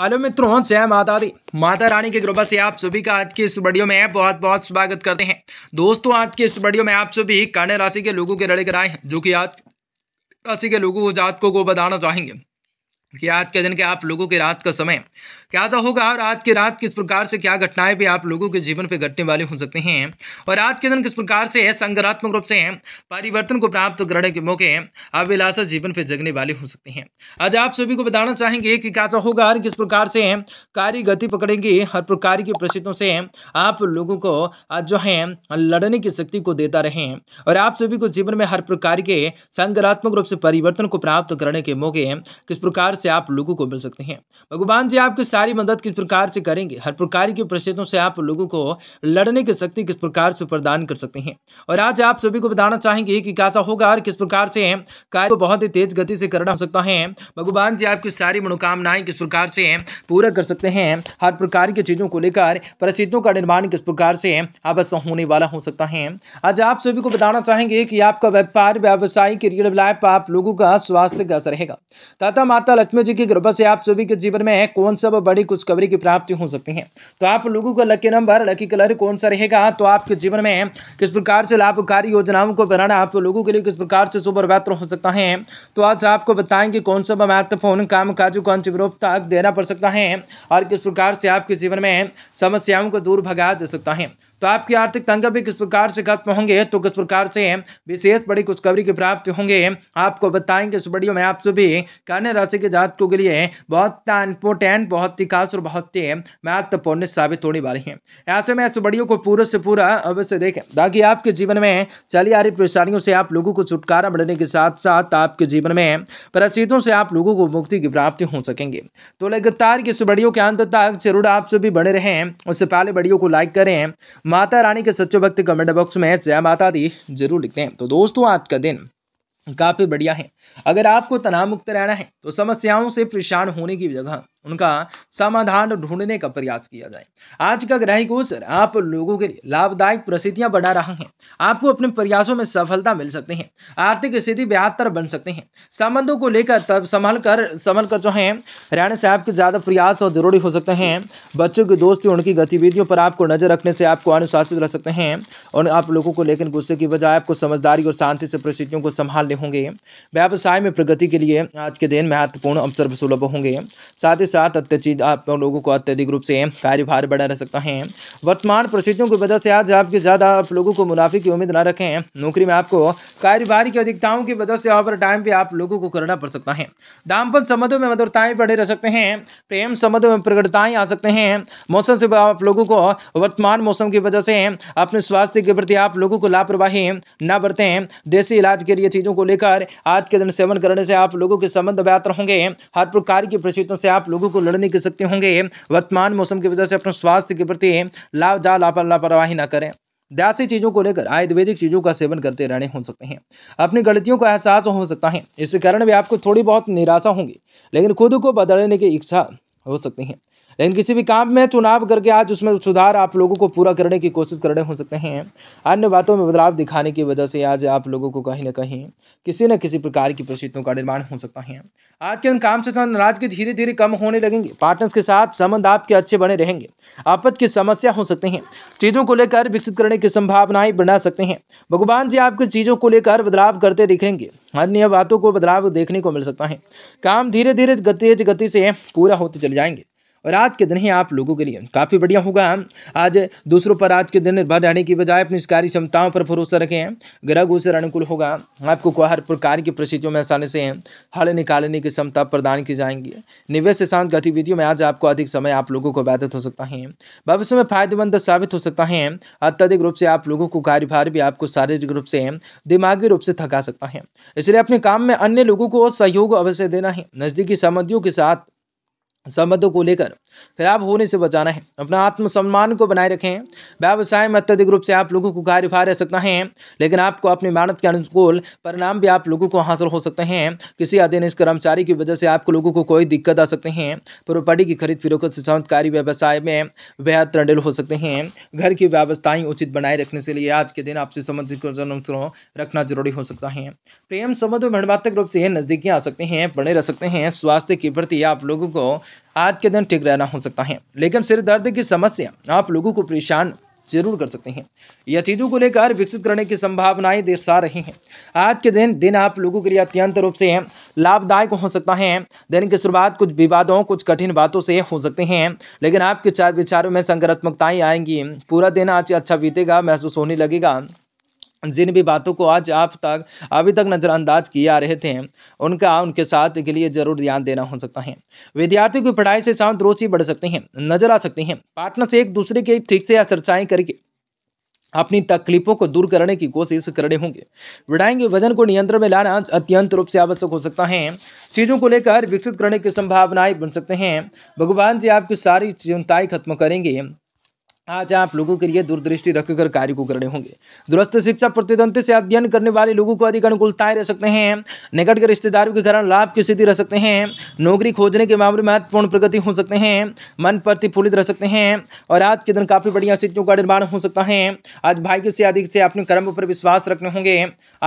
hello मित्रों जय माता दी माता रानी की कृपा से आप सभी का आज की इस वीडियो में बहुत बहुत स्वागत करते हैं दोस्तों आज की इस वीडियो में आप सभी कन्या राशि के लोगों के लड़े कराए हैं जो कि आज राशि के लोगों को जात को बताना चाहेंगे कि आज के दिन के आप लोगों के रात का समय क्या सा होगा और आज की रात किस प्रकार से क्या घटनाएं भी आप लोगों के जीवन पे घटने वाले हो सकते हैं और आज के दिन किस प्रकार से संगरात्मक रूप से परिवर्तन को प्राप्त करने के मौके अभिलाषा जीवन पे जगने वाले हो सकते हैं आज आप सभी को बताना चाहेंगे कि क्या सा होगा और किस प्रकार से कार्य गति पकड़ेंगे हर प्रकार की परिस्थितियों से आप लोगों को आज जो है लड़ने की शक्ति को देता रहे और आप सभी को जीवन में हर प्रकार के संगरात्मक रूप से परिवर्तन को प्राप्त करने के मौके किस प्रकार से आप लोगों को मिल सकते हैं भगवान जी आपकी सारी मदद किस प्रकार से करेंगे हर प्रकार की परिस्थितियों से आप लोगों को लड़ने की शक्ति किस प्रकार से प्रदान कर सकते हैं और आज आप सभी को बताना चाहेंगे कि कैसा होगा और किस प्रकार से कार्य को बहुत ही तेज गति से करना हो सकता है भगवान जी आपकी सारी मनोकामनाएं किस प्रकार से पूरा कर सकते हैं हर प्रकार की चीज़ों को लेकर परिस्थितियों का निर्माण किस प्रकार से अवश्य होने वाला हो सकता है आज आप सभी को बताना चाहेंगे कि आपका व्यापार व्यवसाय व्यावसायिक रियल लाइफ आप लोगों का स्वास्थ्य कैसा रहेगा दाता माता आत्मा जी की कृपा से आप सभी के जीवन में कौन सब बड़ी खुशखबरी की प्राप्ति हो सकती है तो आप लोगों का लकी नंबर लकी कलर कौन सा रहेगा तो आपके जीवन में किस प्रकार से लाभकारी योजनाओं को बनाना आप लोगों के लिए किस प्रकार से सुपर बेहतर हो सकता है तो आज आपको बताएंगे कौन सा महत्वपूर्ण काम काजों को अंतिम रूप देना पड़ सकता है और किस प्रकार से आपके जीवन में समस्याओं को दूर भगा दे सकता है तो आपकी आर्थिक तंग भी किस प्रकार से खत्म होंगे तो किस प्रकार से विशेष बड़ी खुशखबरी की प्राप्ति होंगे आपको बताएंगे इस वीडियो में आप सभी कन्या राशि के जातकों के लिए बहुत इंपोर्टेंट बहुत ही खास और बहुत ही महत्वपूर्ण साबित होने वाली है ऐसे में इस वीडियो को पूरे से पूरा अवश्य देखें ताकि आपके जीवन में चली आ रही परेशानियों से आप लोगों को छुटकारा मिलने के साथ साथ आपके जीवन में प्रसिद्धों से आप लोगों को मुक्ति की प्राप्ति हो सकेंगे तो लगातार इस वीडियो के अंत तक जरूर आप सभी बने रहें उससे पहले वीडियो को लाइक करें माता रानी के सच्चो भक्त कमेंट बॉक्स में जय माता दी जरूर लिखते हैं तो दोस्तों आज का दिन काफ़ी बढ़िया है अगर आपको तनाव मुक्त रहना है तो समस्याओं से परेशान होने की जगह उनका समाधान ढूंढने का प्रयास किया जाए आज का ग्रह गोचर आप लोगों के लिए लाभदायक परिस्थितियां बढ़ा रहा है आपको अपने प्रयासों में सफलता मिल सकती है आर्थिक स्थिति बेहतर बन सकते हैं संबंधों को लेकर तब संभल कर संभल कर जो है रहने से आपके ज़्यादा प्रयास और जरूरी हो सकते हैं बच्चों की दोस्ती उनकी गतिविधियों पर आपको नजर रखने से आपको अनुशासित रह सकते हैं और आप लोगों को लेकिन गुस्से की बजाय आपको समझदारी और शांति से परिस्थितियों को संभालने होंगे व्यवसाय में प्रगति के लिए आज के दिन महत्वपूर्ण अवसर सुलभ होंगे साथ ही साथ अत्यचित आप लोगों को अत्यधिक रूप से कार्यभार बढ़ा रह सकता है वर्तमान परिस्थितियों की वजह से आज आपके ज़्यादा आप लोगों को मुनाफे की उम्मीद ना रखें नौकरी में आपको कार्यभार की अधिकताओं की वजह से ओवर टाइम भी आप लोगों को करना पड़ सकता है दामपत संबंधों में मधुरताएं बढ़े रह सकते हैं प्रेम संबंधों में प्रगटताएं आ सकते हैं मौसम से आप लोगों को वर्तमान मौसम की वजह से अपने स्वास्थ्य के प्रति आप लोगों को लापरवाही ना बरतें देसी इलाज के लिए चीज़ों को लेकर आज के दिन सेवन करने से आप लोगों के संबंध बेहतर होंगे हर प्रकार की परिस्थितियों से आप लोग रोगों को लड़ने की शक्ति होंगे वर्तमान मौसम की वजह से अपने स्वास्थ्य के प्रति लापर लापरवाही ना करें दयासी चीज़ों को लेकर आयुर्वेदिक चीज़ों का सेवन करते रहने हो सकते हैं अपनी गलतियों का एहसास हो सकता है इस कारण भी आपको थोड़ी बहुत निराशा होंगी लेकिन खुद को बदलने की इच्छा हो सकती है लेकिन किसी भी काम में चुनाव करके आज उसमें सुधार आप लोगों को पूरा करने की कोशिश कर रहे हो सकते हैं अन्य बातों में बदलाव दिखाने की वजह से आज आप लोगों को कहीं ना कहीं किसी न किसी प्रकार की परिस्थितियों का निर्माण हो सकता है आज के उन काम से नाराजगी तो धीरे धीरे कम होने लगेंगे पार्टनर्स के साथ संबंध आपके अच्छे बने रहेंगे आपद की समस्या हो सकते हैं चीज़ों को लेकर विकसित करने की संभावनाएं बना सकते हैं भगवान जी आपकी चीज़ों को लेकर बदलाव करते दिखेंगे अन्य बातों को बदलाव देखने को मिल सकता है काम धीरे धीरे गति गति से पूरा होते चले जाएंगे और आज के दिन ही आप लोगों के लिए काफ़ी बढ़िया होगा आज दूसरों पर आज के दिन निर्भर रहने की बजाय अपनी कार्य क्षमताओं पर भरोसा रखें ग्रह गोचर अनुकूल होगा आपको हर प्रकार की परिस्थितियों में आसानी से हल निकालने की क्षमता प्रदान की जाएंगी निवेश से शांत गतिविधियों में आज आपको अधिक समय आप लोगों को व्यतीत हो सकता है भविष्य में फायदेमंद साबित हो सकता है अत्यधिक रूप से आप लोगों को कार्यभार भी आपको शारीरिक रूप से दिमागी रूप से थका सकता है इसलिए अपने काम में अन्य लोगों को सहयोग अवश्य देना है नज़दीकी संबंधियों के साथ संबंधों को लेकर खराब होने से बचाना है अपना आत्मसम्मान को बनाए रखें व्यवसाय में अत्यधिक रूप से आप लोगों को कार्य रह सकता है लेकिन आपको अपनी मेहनत के अनुकूल परिणाम भी आप लोगों को हासिल हो सकते हैं किसी अधीन कर्मचारी की वजह से आपको लोगों को कोई दिक्कत आ सकते हैं प्रॉपर्टी की खरीद फिरोखत से चमत्कारी व्यवसाय में बेहद ट्रंडल हो सकते हैं घर की व्यवस्थाएं उचित बनाए रखने से लिए आज के दिन आपसे संबंधित रखना जरूरी हो सकता है प्रेम संबंध में भणवात्मक रूप से नज़दीकियाँ आ सकते हैं बने रह सकते हैं स्वास्थ्य के प्रति आप लोगों को आज के दिन ठीक रहना हो सकता है लेकिन सिर दर्द की समस्या आप लोगों को परेशान जरूर कर सकते हैं यह चीज़ों को लेकर विकसित करने की संभावनाएं दर्शा रही हैं आज के दिन दिन आप लोगों के लिए अत्यंत रूप से लाभदायक हो सकता है दिन की शुरुआत कुछ विवादों कुछ कठिन बातों से हो सकते हैं लेकिन आपके चार विचारों में सकारात्मकताएं आएंगी पूरा दिन आज अच्छा बीतेगा महसूस होने लगेगा जिन भी बातों को आज आप तक अभी तक नज़रअंदाज किए आ रहे थे उनका उनके साथ के लिए जरूर ध्यान देना हो सकता है विद्यार्थियों की पढ़ाई से शांत रुचि बढ़ सकते हैं नजर आ सकते हैं पार्टनर से एक दूसरे के ठीक से या चर्चाएं करके अपनी तकलीफों को दूर करने की कोशिश करने होंगे बढ़ाएं वजन को नियंत्रण में लाना अत्यंत रूप से आवश्यक हो सकता है चीज़ों को लेकर विकसित करने की संभावनाएं बन सकते हैं भगवान जी आपकी सारी चिंताएं खत्म करेंगे आज आप लोगों के लिए दूरदृष्टि रखकर कार्य को करने होंगे दूरस्थ शिक्षा प्रतिद्वंदी से अध्ययन करने वाले लोगों को अधिक अनुकूलताएं रह सकते हैं निकट के रिश्तेदारों के कारण लाभ की स्थिति रह सकते हैं नौकरी खोजने के मामले में महत्वपूर्ण प्रगति हो सकते हैं मन प्रतिफुलित रह सकते हैं और आज के दिन काफ़ी बढ़िया स्थितियों का निर्माण हो सकता है आज भाग्य से अधिक से अपने कर्म पर विश्वास रखने होंगे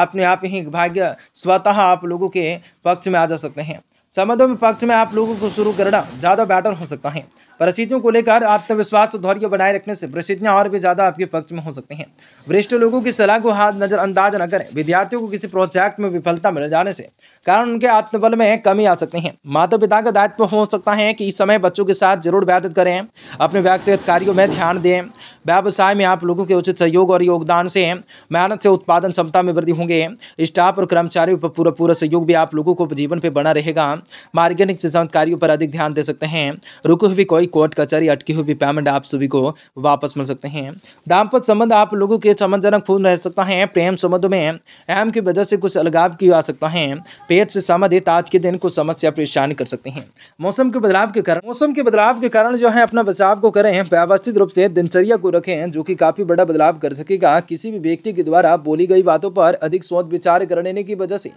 अपने आप ही भाग्य स्वतः आप लोगों के पक्ष में आ जा सकते हैं संबंधों में पक्ष में आप लोगों को शुरू करना ज़्यादा बेटर हो सकता है परिस्थितियों को लेकर आत्मविश्वास और धैर्य बनाए रखने से परिस्थितियाँ और भी ज़्यादा आपके पक्ष में हो सकती हैं वरिष्ठ लोगों की सलाह को हाथ नज़रअंदाज न करें विद्यार्थियों को किसी प्रोजेक्ट में विफलता मिल जाने से कारण उनके आत्मबल में कमी आ सकती है माता पिता का दायित्व हो सकता है कि इस समय बच्चों के साथ जरूर व्यतीत करें अपने व्यक्तिगत कार्यों में ध्यान दें व्यवसाय में आप लोगों के उचित सहयोग और योगदान से मेहनत से उत्पादन क्षमता में वृद्धि होंगे स्टाफ और कर्मचारियों पर पूरा पूरा सहयोग भी आप लोगों को जीवन पर बना रहेगा मार्गेनिक चमत्कारियों पर अधिक ध्यान दे सकते हैं रुकी भी कोई कोर्ट कचहरी अटकी हुई पेमेंट आप सभी को वापस मिल सकते हैं दाम्पत्य संबंध आप लोगों के संबंधजनक फूल रह सकता है प्रेम संबंध में एम की वजह से कुछ अलगाव की आ सकता है पेट से संबंधित आज के दिन कुछ समस्या परेशान कर सकते हैं मौसम के बदलाव के कारण मौसम के बदलाव के कारण जो है अपना बचाव को करें व्यवस्थित रूप से दिनचर्या को रखें जो कि काफी बड़ा बदलाव कर सकेगा किसी भी व्यक्ति के द्वारा बोली गई बातों पर अधिक सोच विचार करने की वजह से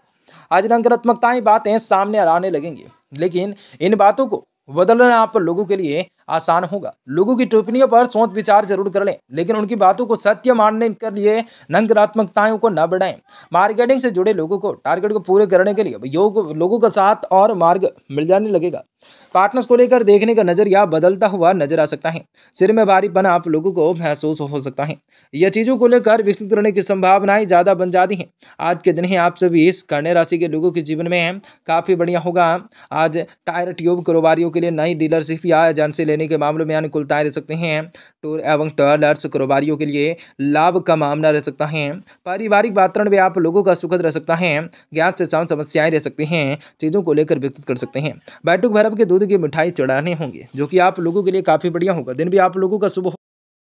आज नकारात्मकताएं बातें सामने आने लगेंगी लेकिन इन बातों को बदल रहे हैं आप लोगों के लिए आसान होगा लोगों की टिप्पणियों पर सोच विचार जरूर कर लें लेकिन उनकी बातों को सत्य मानने के लिए नकारात्मकताओं को न बढ़ाएं मार्केटिंग से जुड़े लोगों को टारगेट को पूरे करने के लिए योग लोगों का साथ और मार्ग मिल जाने लगेगा पार्टनर्स को लेकर देखने का नजरिया बदलता हुआ नजर आ सकता है सिर में भारी आप लोगों को महसूस हो सकता है यह चीज़ों को लेकर विकसित करने की संभावनाएं ज़्यादा बन जाती हैं आज के दिन ही आप सभी इस कन्या राशि के लोगों के जीवन में काफ़ी बढ़िया होगा आज टायर ट्यूब कारोबारियों के लिए नई डीलरशिप या एजेंसी देने के मामले में अनुकूलताएं रह सकते हैं टूर एवं ट्रैवलर्स कारोबारियों के लिए लाभ का मामला रह सकता है पारिवारिक वातावरण में आप लोगों का सुखद रह सकता है ज्ञात से साउंड समस्याएं रह सकती हैं चीज़ों को लेकर व्यक्त कर सकते हैं बैठक भैरव के दूध की मिठाई चढ़ाने होंगे जो कि आप लोगों के लिए काफ़ी बढ़िया होगा दिन भी आप लोगों का शुभ